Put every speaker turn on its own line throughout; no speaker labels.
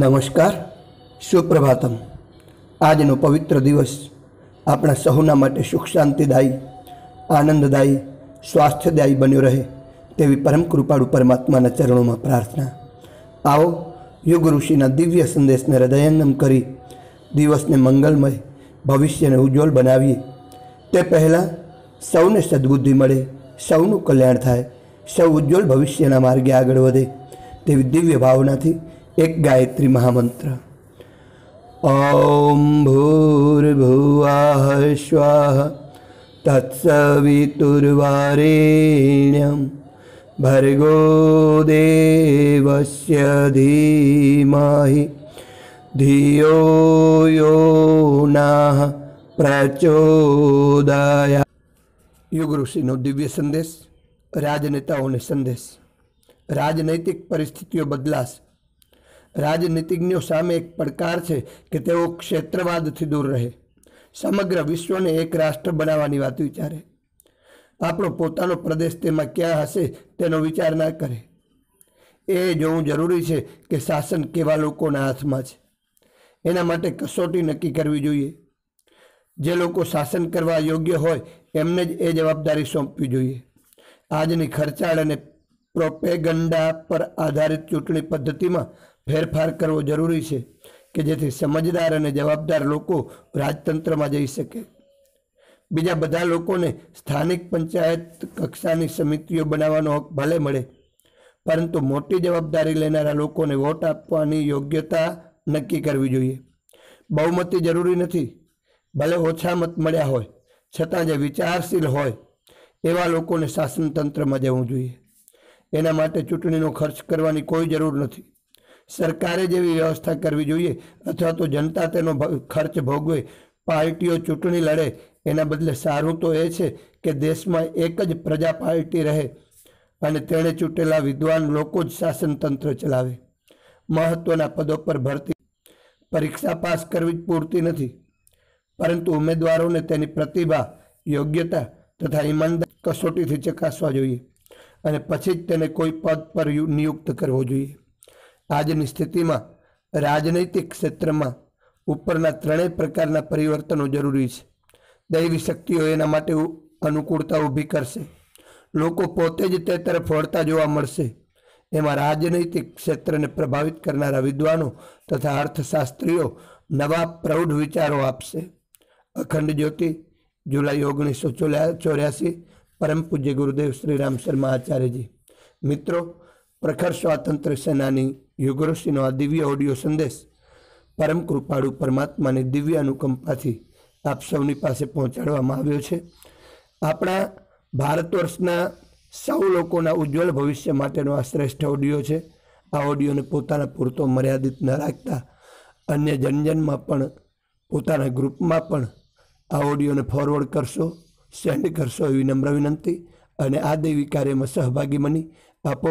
નમસ્કાર સુપ્રભાતમ આજનો પવિત્ર દિવસ આપણા સૌના માટે સુખ શાંતિદાયી આનંદદાયી સ્વાસ્થ્યદાયી બન્યો રહે તેવી પરમ કૃપાળુ પરમાત્માના ચરણોમાં પ્રાર્થના આવો યુગ ઋષિના દિવ્ય સંદેશને હૃદયંગમ કરી દિવસને મંગલમય ભવિષ્યને ઉજ્જવલ બનાવીએ તે પહેલાં સૌને સદબુદ્ધિ મળે સૌનું કલ્યાણ થાય સૌ ઉજ્જવલ ભવિષ્યના માર્ગે આગળ વધે તેવી દિવ્ય ભાવનાથી एक गायत्री महामंत्र ओम भूर्भुवाह स्वाह तत्सवितुर्वारेण्यं भर्गो देवस्य धीमहि धियो यो नः પ્રચોદયા યુગ दिव्य संदेश સંદેશ રાજનેતાઓને સંદેશ રાજનૈતિક પરિસ્થિતિઓ બદલાશ રાજનીતિજ્ઞો સામે એક પડકાર છે કે તેઓ ક્ષેત્રવાદથી દૂર રહે સમગ્ર વિશ્વને એક રાષ્ટ્ર બનાવવાની વાત વિચારે આપણો પોતાનો પ્રદેશ તેમાં ક્યાં હશે તેનો વિચાર ના કરે એ જોવું જરૂરી છે કે શાસન કેવા લોકોના હાથમાં છે એના માટે કસોટી નક્કી કરવી જોઈએ જે લોકો શાસન કરવા યોગ્ય હોય એમને જ એ જવાબદારી સોંપવી જોઈએ આજની ખર્ચાળ અને પ્રોપેગંડા પર આધારિત ચૂંટણી પદ્ધતિમાં ફેરફાર કરવો જરૂરી છે કે જેથી સમજદાર અને જવાબદાર લોકો રાજતંત્રમાં જઈ શકે બીજા બધા લોકોને સ્થાનિક પંચાયત કક્ષાની સમિતિઓ બનાવવાનો હક ભલે મળે પરંતુ મોટી જવાબદારી લેનારા લોકોને વોટ આપવાની યોગ્યતા નક્કી કરવી જોઈએ બહુમતી જરૂરી નથી ભલે ઓછા મત મળ્યા હોય છતાં જે વિચારશીલ હોય એવા લોકોને શાસનતંત્રમાં જવું જોઈએ એના માટે ચૂંટણીનો ખર્ચ કરવાની કોઈ જરૂર નથી સરકારે જેવી વ્યવસ્થા કરવી જોઈએ અથવા તો જનતા તેનો ખર્ચ ભોગવે પાર્ટીઓ ચૂંટણી લડે એના બદલે સારું તો એ છે કે દેશમાં એક જ પ્રજા પાર્ટી રહે અને તેણે ચૂંટેલા વિદ્વાન લોકો જ શાસનતંત્ર ચલાવે મહત્વના પદો પર ભરતી પરીક્ષા પાસ કરવી જ પૂરતી નથી પરંતુ ઉમેદવારોને તેની પ્રતિભા યોગ્યતા તથા ઈમાનદાર કસોટીથી ચકાસવા જોઈએ અને પછી જ તેને કોઈ પદ પર નિયુક્ત કરવો જોઈએ આજની સ્થિતિમાં રાજનૈતિક ક્ષેત્રમાં ઉપરના ત્રણેય પ્રકારના પરિવર્તનો જરૂરી છે દૈવી શક્તિઓ એના માટે અનુકૂળતા ઊભી કરશે લોકો પોતે જ તે તરફ વળતા જોવા મળશે એમાં રાજનૈતિક ક્ષેત્રને પ્રભાવિત કરનારા વિદ્વાનો તથા અર્થશાસ્ત્રીઓ નવા પ્રૌઢ વિચારો આપશે અખંડ જ્યોતિ જુલાઈ ઓગણીસો ચોર્યાસી પરમ પૂજ્ય ગુરુદેવ શ્રી રામ શર્મા આચાર્યજી મિત્રો પ્રખર સ્વાતંત્ર્ય સેનાની યોગરસિંહનો આ દિવ્ય ઓડિયો સંદેશ પરમ કૃપાળુ પરમાત્માની દિવ્ય અનુકંપાથી આપ સૌની પાસે પહોંચાડવામાં આવ્યો છે આપણા ભારત વર્ષના સૌ લોકોના ઉજ્જવળ ભવિષ્ય માટેનો આ શ્રેષ્ઠ ઓડિયો છે આ ઓડિયોને પોતાના પૂરતો મર્યાદિત ન રાખતા અન્ય જનજનમાં પણ પોતાના ગ્રુપમાં પણ આ ઓડિયોને ફોરવર્ડ કરશો સેન્ડ કરશો એવી નમ્ર વિનંતી અને આ દૈવી કાર્યમાં સહભાગી બની આપો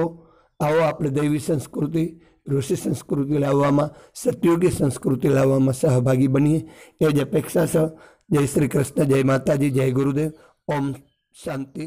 આવો આપણે દૈવી સંસ્કૃતિ ઋષિ સંસ્કૃતિ લાવવામાં સતયોગી સંસ્કૃતિ લાવવામાં સહભાગી બનીએ એ જ અપેક્ષા છે જય શ્રી કૃષ્ણ જય માતાજી જય ગુરુદેવ ઓમ શાંતિ